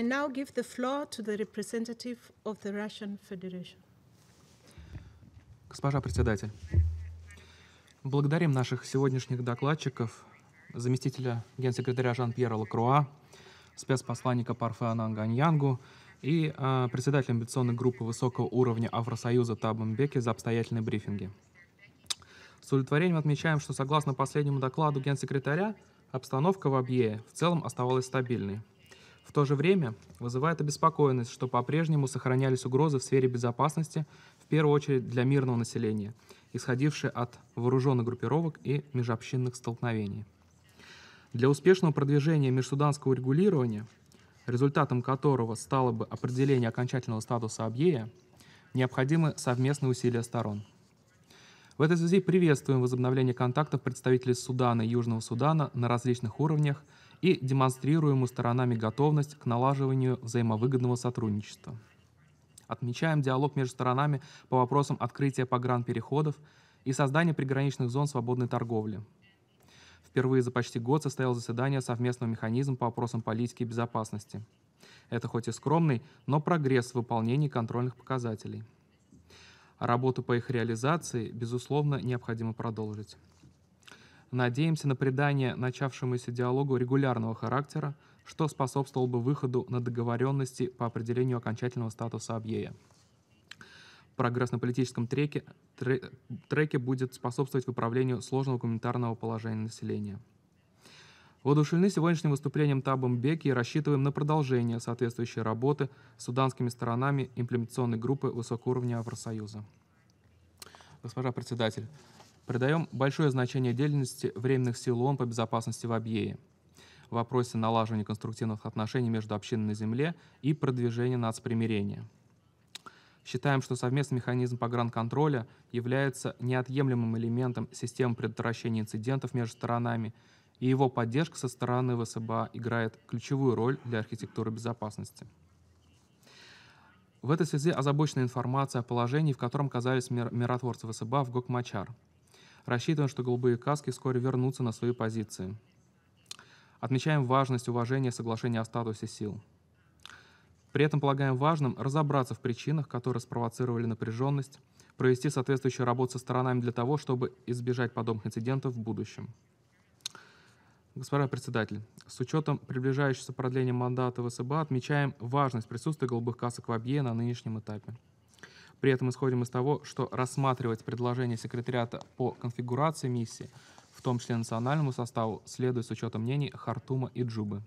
I now give the floor to the representative of the Russian Federation. Госпожа председатель, благодарим наших сегодняшних докладчиков, заместителя генсекретаря Жан-Пьера Лакруа, спецпосланника Парфена Анганьянгу и э, председателя амбиционной группы высокого уровня Афросоюза Табамбеки за обстоятельные брифинги. С удовлетворением отмечаем, что согласно последнему докладу генсекретаря, обстановка в Абьее в целом оставалась стабильной. В то же время вызывает обеспокоенность, что по-прежнему сохранялись угрозы в сфере безопасности, в первую очередь для мирного населения, исходившие от вооруженных группировок и межобщинных столкновений. Для успешного продвижения межсуданского регулирования, результатом которого стало бы определение окончательного статуса Абьея, необходимы совместные усилия сторон. В этой связи приветствуем возобновление контактов представителей Судана и Южного Судана на различных уровнях и демонстрируемую сторонами готовность к налаживанию взаимовыгодного сотрудничества. Отмечаем диалог между сторонами по вопросам открытия погранпереходов и создания приграничных зон свободной торговли. Впервые за почти год состоялось заседание совместного механизма по вопросам политики и безопасности. Это хоть и скромный, но прогресс в выполнении контрольных показателей. Работу по их реализации, безусловно, необходимо продолжить. Надеемся на придание начавшемуся диалогу регулярного характера, что способствовало бы выходу на договоренности по определению окончательного статуса Абьея. Прогресс на политическом треке, тре, треке будет способствовать выправлению сложного гуманитарного положения населения. Водушевлены сегодняшним выступлением Табом Беки и рассчитываем на продолжение соответствующей работы с суданскими сторонами имплементационной группы высокого уровня Евросоюза. Госпожа председатель, Придаем большое значение деятельности Временных сил ООН по безопасности в Абьее в вопросе налаживания конструктивных отношений между общинами на Земле и продвижения нацпримирения. Считаем, что совместный механизм погранконтроля является неотъемлемым элементом системы предотвращения инцидентов между сторонами, и его поддержка со стороны ВСБА играет ключевую роль для архитектуры безопасности. В этой связи озабочена информация о положении, в котором оказались миротворцы ВСБА в Гокмачар – Рассчитываем, что голубые каски вскоре вернутся на свои позиции. Отмечаем важность уважения соглашения о статусе сил. При этом полагаем важным разобраться в причинах, которые спровоцировали напряженность, провести соответствующую работу со сторонами для того, чтобы избежать подобных инцидентов в будущем. Господа председатель, с учетом приближающегося продления мандата ВСБ отмечаем важность присутствия голубых касок в Объе на нынешнем этапе. При этом исходим из того, что рассматривать предложение секретариата по конфигурации миссии, в том числе национальному составу, следует с учетом мнений Хартума и Джубы.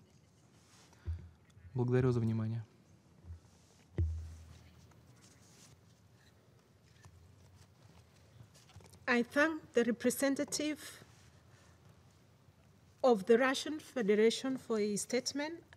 Благодарю за внимание. I thank the representative of the Russian Federation for his statement